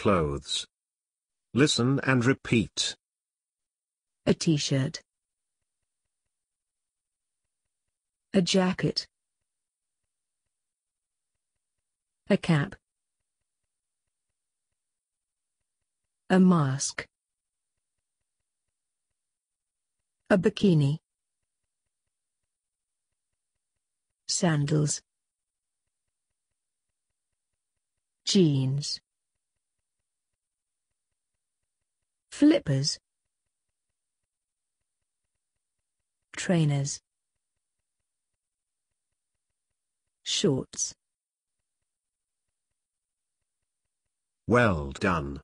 clothes. Listen and repeat. A t-shirt. A jacket. A cap. A mask. A bikini. Sandals. Jeans. flippers trainers shorts well done